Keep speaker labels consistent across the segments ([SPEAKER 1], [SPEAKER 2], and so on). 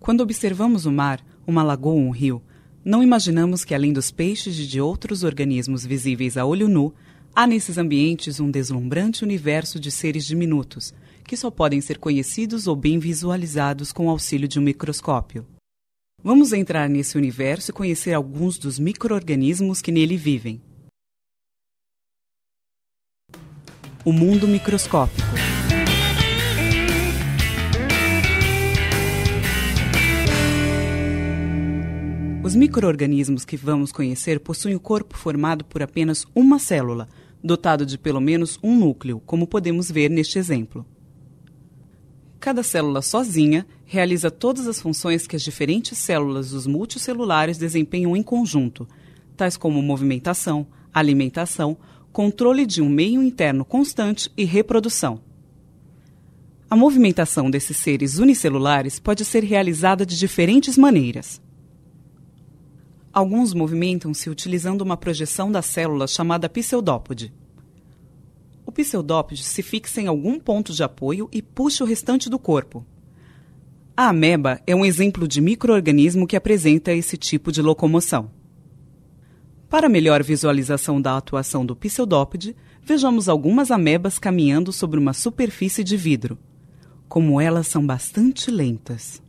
[SPEAKER 1] Quando observamos o mar, uma lagoa ou um rio, não imaginamos que, além dos peixes e de outros organismos visíveis a olho nu, há nesses ambientes um deslumbrante universo de seres diminutos, que só podem ser conhecidos ou bem visualizados com o auxílio de um microscópio. Vamos entrar nesse universo e conhecer alguns dos microorganismos que nele vivem. O mundo microscópico. Os microorganismos que vamos conhecer possuem o corpo formado por apenas uma célula, dotado de pelo menos um núcleo, como podemos ver neste exemplo. Cada célula sozinha realiza todas as funções que as diferentes células dos multicelulares desempenham em conjunto, tais como movimentação, alimentação, controle de um meio interno constante e reprodução. A movimentação desses seres unicelulares pode ser realizada de diferentes maneiras. Alguns movimentam-se utilizando uma projeção da célula chamada pseudópode. O pseudópode se fixa em algum ponto de apoio e puxa o restante do corpo. A ameba é um exemplo de microorganismo que apresenta esse tipo de locomoção. Para melhor visualização da atuação do pseudópode, vejamos algumas amebas caminhando sobre uma superfície de vidro. Como elas são bastante lentas.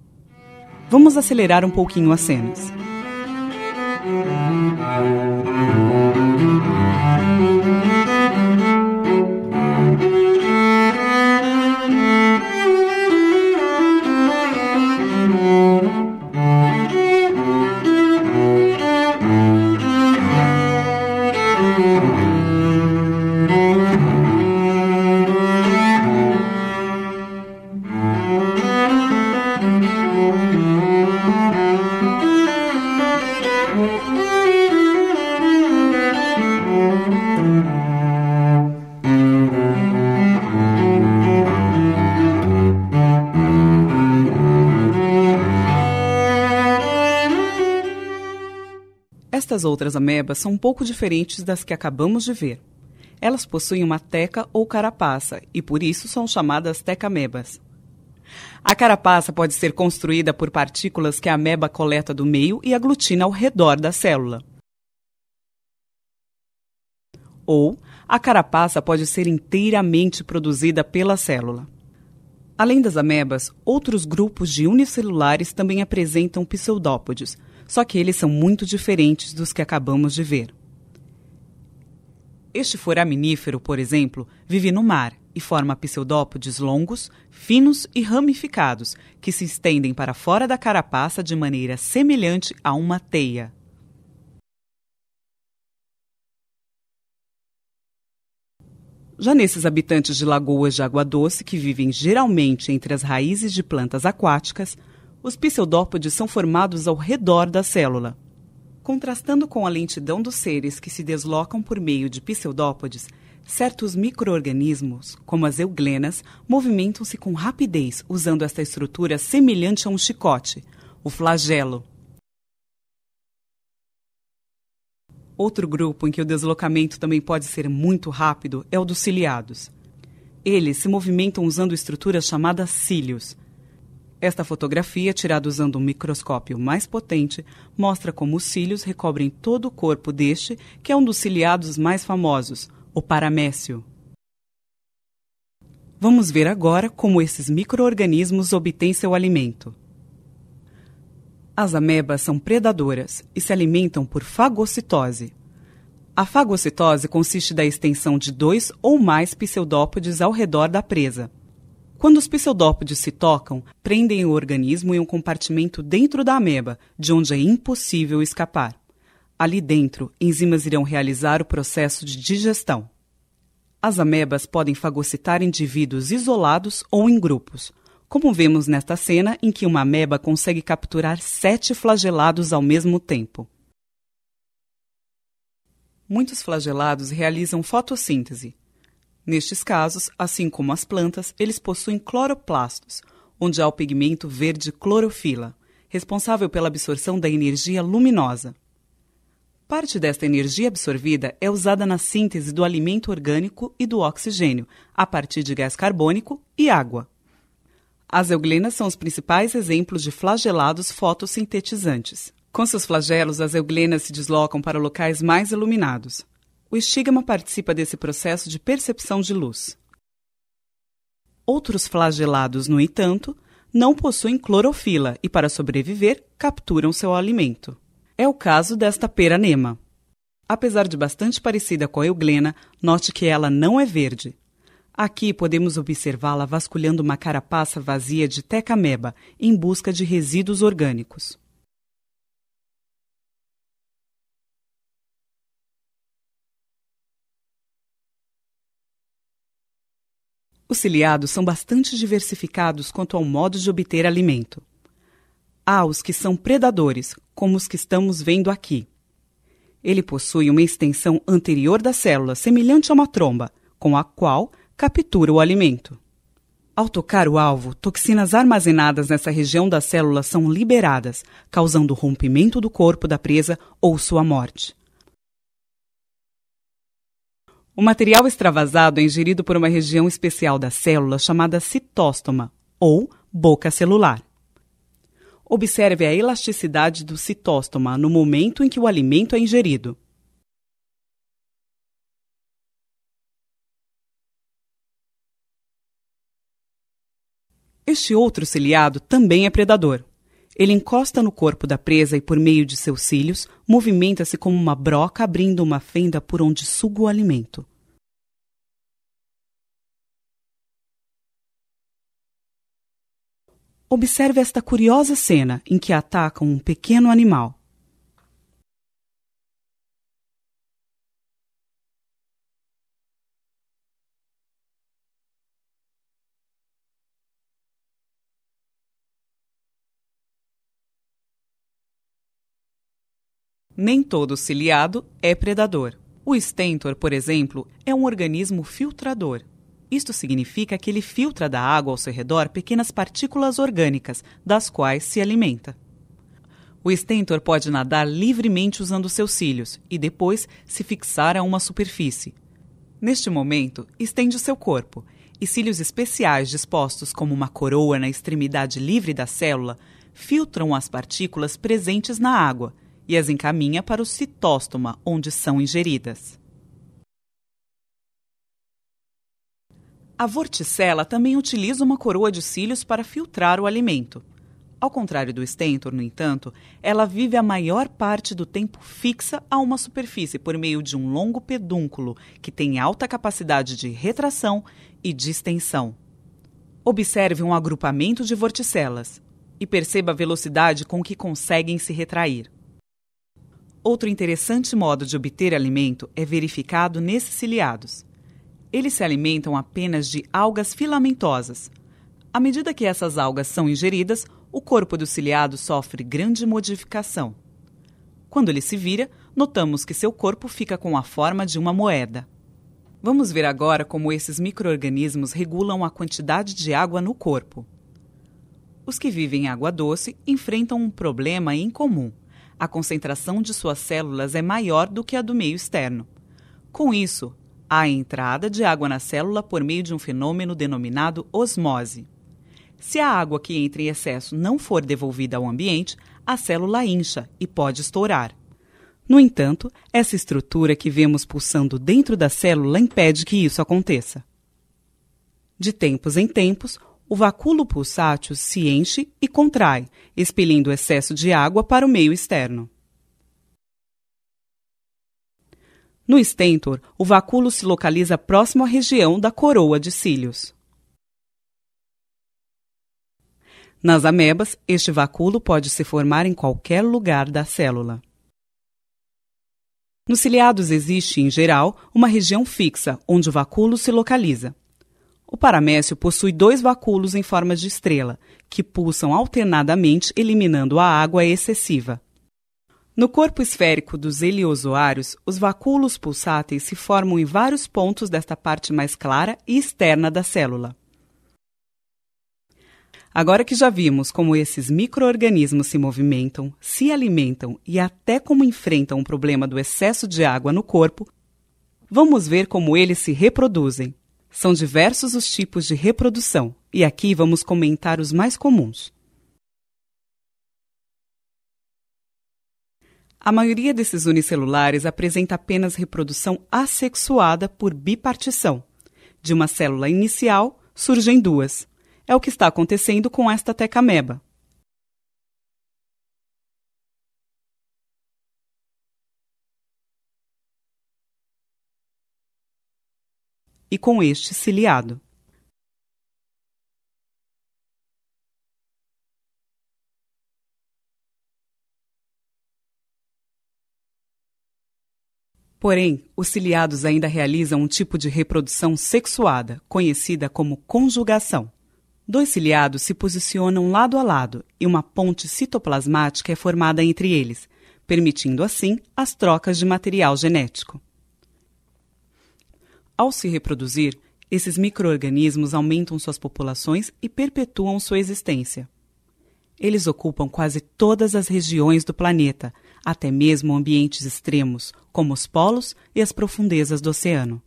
[SPEAKER 1] Vamos acelerar um pouquinho as cenas. Thank you. Essas outras amebas são um pouco diferentes das que acabamos de ver. Elas possuem uma teca ou carapaça e por isso são chamadas tecamebas. A carapaça pode ser construída por partículas que a ameba coleta do meio e aglutina ao redor da célula. Ou a carapaça pode ser inteiramente produzida pela célula. Além das amebas, outros grupos de unicelulares também apresentam pseudópodes, só que eles são muito diferentes dos que acabamos de ver. Este foraminífero, por exemplo, vive no mar e forma pseudópodes longos, finos e ramificados, que se estendem para fora da carapaça de maneira semelhante a uma teia. Já nesses habitantes de lagoas de água doce, que vivem geralmente entre as raízes de plantas aquáticas, os pseudópodes são formados ao redor da célula. Contrastando com a lentidão dos seres que se deslocam por meio de pseudópodes, certos microorganismos, como as euglenas, movimentam-se com rapidez usando esta estrutura semelhante a um chicote, o flagelo. Outro grupo em que o deslocamento também pode ser muito rápido é o dos ciliados. Eles se movimentam usando estruturas chamadas cílios, esta fotografia, tirada usando um microscópio mais potente, mostra como os cílios recobrem todo o corpo deste, que é um dos ciliados mais famosos, o paramécio. Vamos ver agora como esses microorganismos obtêm seu alimento. As amebas são predadoras e se alimentam por fagocitose. A fagocitose consiste da extensão de dois ou mais pseudópodes ao redor da presa. Quando os pseudópodes se tocam, prendem o organismo em um compartimento dentro da ameba, de onde é impossível escapar. Ali dentro, enzimas irão realizar o processo de digestão. As amebas podem fagocitar indivíduos isolados ou em grupos, como vemos nesta cena em que uma ameba consegue capturar sete flagelados ao mesmo tempo. Muitos flagelados realizam fotossíntese, Nestes casos, assim como as plantas, eles possuem cloroplastos, onde há o pigmento verde clorofila, responsável pela absorção da energia luminosa. Parte desta energia absorvida é usada na síntese do alimento orgânico e do oxigênio, a partir de gás carbônico e água. As euglenas são os principais exemplos de flagelados fotossintetizantes. Com seus flagelos, as euglenas se deslocam para locais mais iluminados. O estigma participa desse processo de percepção de luz. Outros flagelados, no entanto, não possuem clorofila e, para sobreviver, capturam seu alimento. É o caso desta peranema. Apesar de bastante parecida com a euglena, note que ela não é verde. Aqui podemos observá-la vasculhando uma carapaça vazia de tecameba em busca de resíduos orgânicos. Os ciliados são bastante diversificados quanto ao modo de obter alimento. Há os que são predadores, como os que estamos vendo aqui. Ele possui uma extensão anterior da célula semelhante a uma tromba, com a qual captura o alimento. Ao tocar o alvo, toxinas armazenadas nessa região da célula são liberadas, causando rompimento do corpo da presa ou sua morte. O material extravasado é ingerido por uma região especial da célula chamada citóstoma, ou boca celular. Observe a elasticidade do citóstoma no momento em que o alimento é ingerido. Este outro ciliado também é predador. Ele encosta no corpo da presa e, por meio de seus cílios, movimenta-se como uma broca abrindo uma fenda por onde suga o alimento.
[SPEAKER 2] Observe esta curiosa cena em que atacam um pequeno animal.
[SPEAKER 1] Nem todo ciliado é predador. O estentor, por exemplo, é um organismo filtrador. Isto significa que ele filtra da água ao seu redor pequenas partículas orgânicas, das quais se alimenta. O estentor pode nadar livremente usando seus cílios e depois se fixar a uma superfície. Neste momento, estende seu corpo e cílios especiais dispostos como uma coroa na extremidade livre da célula filtram as partículas presentes na água e as encaminha para o citostoma, onde são ingeridas. A vorticela também utiliza uma coroa de cílios para filtrar o alimento. Ao contrário do estentor, no entanto, ela vive a maior parte do tempo fixa a uma superfície por meio de um longo pedúnculo que tem alta capacidade de retração e distensão. Observe um agrupamento de vorticelas e perceba a velocidade com que conseguem se retrair. Outro interessante modo de obter alimento é verificado nesses ciliados. Eles se alimentam apenas de algas filamentosas. À medida que essas algas são ingeridas, o corpo do ciliado sofre grande modificação. Quando ele se vira, notamos que seu corpo fica com a forma de uma moeda. Vamos ver agora como esses microorganismos regulam a quantidade de água no corpo. Os que vivem em água doce enfrentam um problema em comum. A concentração de suas células é maior do que a do meio externo. Com isso, a entrada de água na célula por meio de um fenômeno denominado osmose. Se a água que entra em excesso não for devolvida ao ambiente, a célula incha e pode estourar. No entanto, essa estrutura que vemos pulsando dentro da célula impede que isso aconteça. De tempos em tempos, o vacúolo pulsátil se enche e contrai, expelindo o excesso de água para o meio externo. No estentor, o vacúolo se localiza próximo à região da coroa de cílios. Nas amebas, este vacúolo pode se formar em qualquer lugar da célula. Nos ciliados existe, em geral, uma região fixa onde o vacúolo se localiza. O paramécio possui dois vacúolos em forma de estrela, que pulsam alternadamente eliminando a água excessiva. No corpo esférico dos heliozoários, os vacúolos pulsáteis se formam em vários pontos desta parte mais clara e externa da célula. Agora que já vimos como esses microorganismos se movimentam, se alimentam e até como enfrentam o problema do excesso de água no corpo, vamos ver como eles se reproduzem. São diversos os tipos de reprodução, e aqui vamos comentar os mais comuns. A maioria desses unicelulares apresenta apenas reprodução assexuada por bipartição. De uma célula inicial, surgem duas. É o que está acontecendo com esta tecameba.
[SPEAKER 2] E com este ciliado.
[SPEAKER 1] Porém, os ciliados ainda realizam um tipo de reprodução sexuada, conhecida como conjugação. Dois ciliados se posicionam lado a lado e uma ponte citoplasmática é formada entre eles, permitindo assim as trocas de material genético. Ao se reproduzir, esses microorganismos aumentam suas populações e perpetuam sua existência. Eles ocupam quase todas as regiões do planeta, até mesmo ambientes extremos, como os polos e as profundezas do oceano.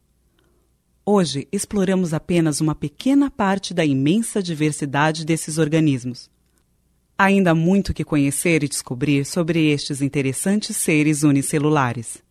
[SPEAKER 1] Hoje, exploramos apenas uma pequena parte da imensa diversidade desses organismos. Ainda há muito que conhecer e descobrir sobre estes interessantes seres unicelulares.